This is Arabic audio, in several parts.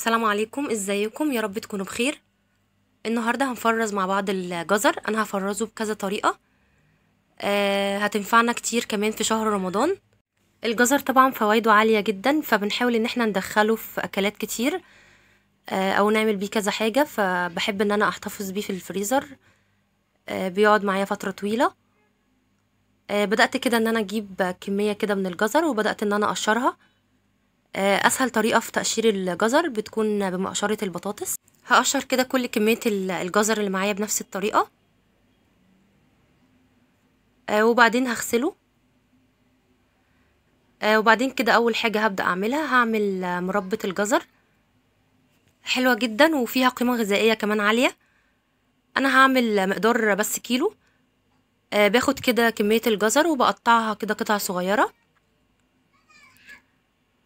السلام عليكم ازيكم يا رب تكونوا بخير النهارده هنفرز مع بعض الجزر انا هفرزه بكذا طريقه أه هتنفعنا كتير كمان في شهر رمضان الجزر طبعا فوائده عاليه جدا فبنحاول ان احنا ندخله في اكلات كتير أه او نعمل بيه كذا حاجه فبحب ان انا احتفظ بيه في الفريزر أه بيقعد معايا فتره طويله أه بدات كده ان انا اجيب كميه كده من الجزر وبدات ان انا اقشرها آه، اسهل طريقه في تقشير الجزر بتكون بمقشره البطاطس هقشر كده كل كميه الجزر اللي معايا بنفس الطريقه آه، وبعدين هغسله آه، وبعدين كده اول حاجه هبدا اعملها هعمل مربة الجزر حلوه جدا وفيها قيمه غذائيه كمان عاليه انا هعمل مقدار بس كيلو باخد كده كميه الجزر وبقطعها كده قطع صغيره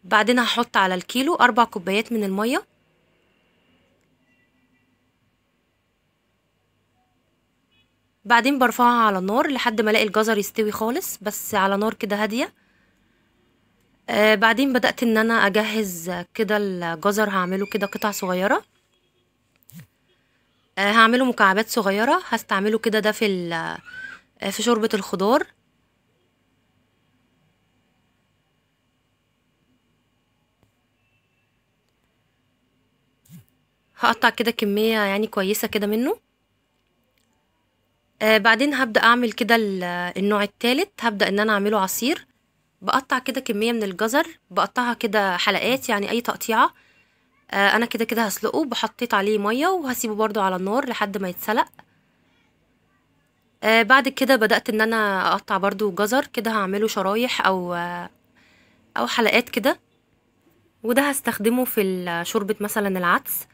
بعدين هحط على الكيلو أربع كوبايات من المية بعدين برفعها على النار لحد ما الاقي الجزر يستوي خالص بس على نار كده هاديه آه بعدين بدات ان انا اجهز كده الجزر هعمله كده قطع صغيره آه هعمله مكعبات صغيره هستعمله كده ده في آه، في شوربه الخضار هقطع كده كمية يعني كويسة كده منه آه بعدين هبدأ أعمل كده النوع التالت هبدأ إن أنا أعمله عصير بقطع كده كمية من الجزر بقطعها كده حلقات يعني أي تقطيعة آه أنا كده كده هسلقه بحطيت عليه مية وهسيبه برضو على النار لحد ما يتسلق آه بعد كده بدأت إن أنا أقطع برضو جزر كده هعمله شرايح أو آه أو حلقات كده وده هستخدمه في شوربة مثلا العدس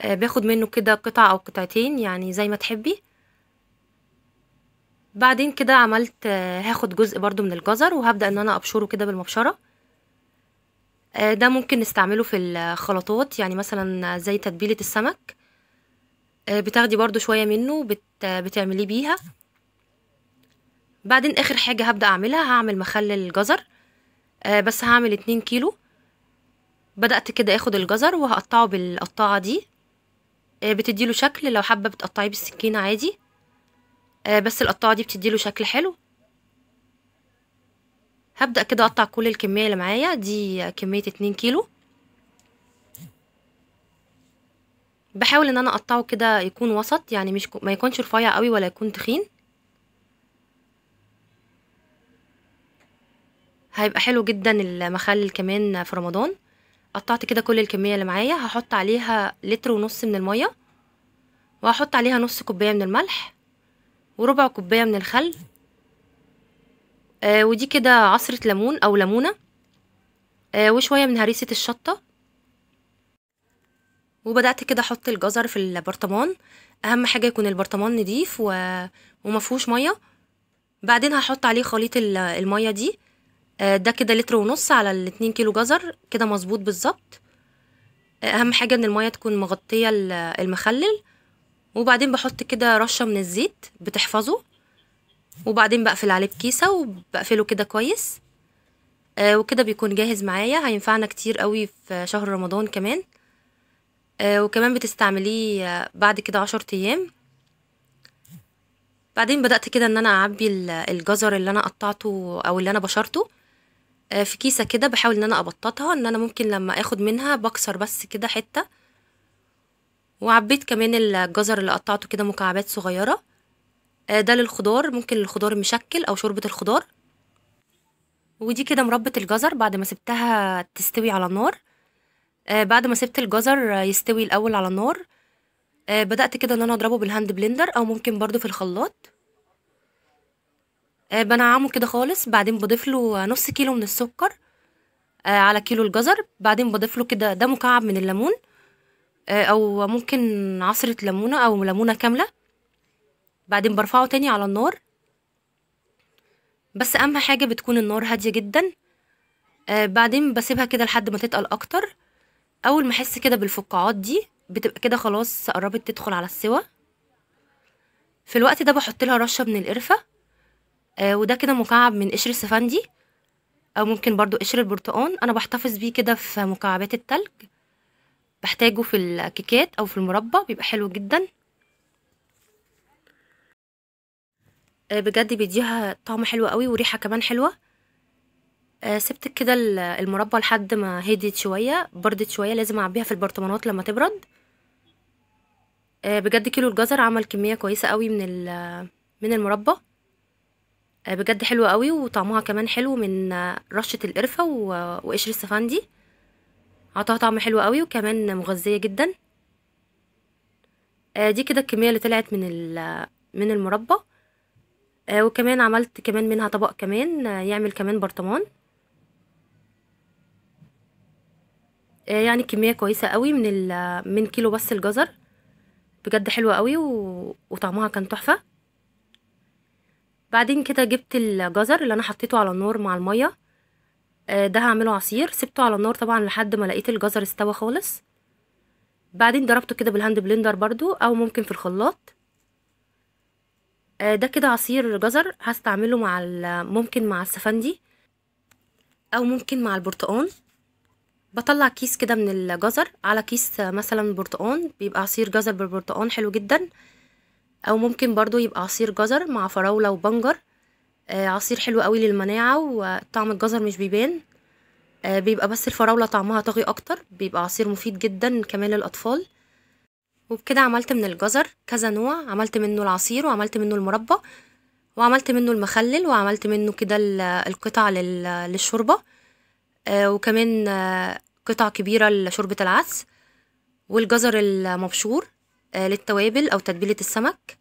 آه، باخد منه كده قطعة او قطعتين يعني زي ما تحبي بعدين كده عملت آه، هاخد جزء برضو من الجزر وهبدأ ان انا ابشره كده بالمبشرة آه، ده ممكن نستعمله في الخلطات يعني مثلا زي تتبيلة السمك بتاخدي برضو شوية منه بت... بتعمليه بيها بعدين اخر حاجة هبدأ اعملها هعمل مخلل الجزر بس هعمل اتنين كيلو بدأت كده اخد الجزر وهقطعه بالقطاعة دي آه، بتديله شكل لو حابه بتقطعيه بالسكينه عادي آه، بس القطاعه دي بتديله شكل حلو هبدا كده اقطع كل الكميه اللي معايا دي كميه 2 كيلو بحاول ان انا اقطعه كده يكون وسط يعني مش ما يكونش رفيع قوي ولا يكون تخين هيبقى حلو جدا المخلل كمان في رمضان قطعت كده كل الكميه اللي معايا هحط عليها لتر ونص من الميه وهحط عليها نص كوبايه من الملح وربع كوبايه من الخل آه ودي كده عصره ليمون او ليمونه آه وشويه من هريسه الشطه وبدات كده احط الجزر في البرطمان اهم حاجه يكون البرطمان نضيف و... ومفهوش ميه بعدين هحط عليه خليط الميه دي آه، ده كده لتر ونص على الاتنين كيلو جزر كده مظبوط بالظبط آه، اهم حاجه ان الميه تكون مغطيه المخلل وبعدين بحط كده رشه من الزيت بتحفظه وبعدين بقفل عليه بكيسه وبقفله كده كويس آه، وكده بيكون جاهز معايا هينفعنا كتير قوي في شهر رمضان كمان وكمان بتستعمليه بعد كده عشر ايام بعدين بدأت كده ان انا اعبي الجزر اللي انا قطعته او اللي انا بشرته آه، في كيسه كده بحاول ان انا ابططها ان انا ممكن لما اخد منها بكسر بس كده حته وعبيت كمان الجزر اللي قطعته كده مكعبات صغيره آه، ده للخضار ممكن الخضار مشكل او شوربه الخضار ودي كده مربة الجزر بعد ما سبتها تستوي على النار آه، بعد ما سبت الجزر يستوي الاول على النار بدأت كده ان انا اضربه بالهاند بلندر او ممكن برضو في الخلاط آه، بنعمه كده خالص بعدين بضيف له نص كيلو من السكر آه، على كيلو الجزر بعدين بضيف له كده ده مكعب من الليمون آه، او ممكن عصرة ليمونة او ليمونة كاملة بعدين برفعه تاني على النار بس اهم حاجة بتكون النار هادية جدا بعدين بسيبها كده لحد ما تتقل اكتر اول ما احس كده بالفقاعات دي بتبقى كده خلاص قربت تدخل على السوا في الوقت ده بحط لها رشه من القرفه آه وده كده مكعب من قشر السفندي او ممكن برضو قشر البرتقان انا بحتفظ بيه كده في مكعبات التلج بحتاجه في الكيكات او في المربى بيبقى حلو جدا آه بجد بيديها طعم حلو قوي وريحه كمان حلوه آه سبت كده المربى لحد ما هديت شويه بردت شويه لازم اعبيها في البرطمانات لما تبرد آه، بجد كيلو الجزر عمل كميه كويسه قوي من من المربى آه، بجد حلوة قوي وطعمها كمان حلو من آه، رشة القرفة وقشر السفندي عطاها طعم حلو قوي وكمان مغذية جدا آه، دي كده الكمية اللي طلعت من من المربى وكمان عملت كمان منها طبق كمان يعمل كمان برطمان يعني كمية كويسة قوي من من كيلو بس الجزر بجد حلوة قوي وطعمها كان تحفة بعدين كده جبت الجزر اللي انا حطيته على النار مع الميه آه، ده هعمله عصير سبته على النار طبعا لحد ما لقيت الجزر استوى خالص بعدين ضربته كده بالهاند بلندر برضو او ممكن في الخلاط آه، ده كده عصير جزر هستعمله مع ممكن مع السفندي او ممكن مع البرتقان بطلع كيس كده من الجزر على كيس مثلا برتقان بيبقى عصير جزر بالبرتقان حلو جدا او ممكن برضو يبقى عصير جزر مع فراولة وبنجر آه عصير حلو قوي للمناعة وطعم الجزر مش بيبان آه بيبقى بس الفراولة طعمها طاغي اكتر بيبقى عصير مفيد جدا كمان للاطفال وبكده عملت من الجزر كذا نوع عملت منه العصير وعملت منه المربى وعملت منه المخلل وعملت منه كده القطع للشوربة آه وكمان آه، قطع كبيرة لشوربة العدس والجزر المبشور آه، للتوابل أو تتبيلة السمك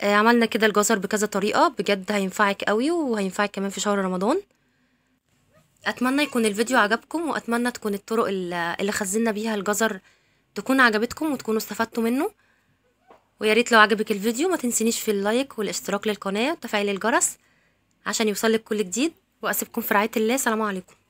آه، عملنا كده الجزر بكذا طريقة بجد هينفعك قوي وهينفعك كمان في شهر رمضان أتمنى يكون الفيديو عجبكم وأتمنى تكون الطرق اللي خزنا بيها الجزر تكون عجبتكم وتكونوا استفدتوا منه وياريت لو عجبك الفيديو ما تنسينيش في اللايك والاشتراك للقناة وتفعيل الجرس عشان يوصلك كل جديد وأسيبكم في رعاية الله سلام عليكم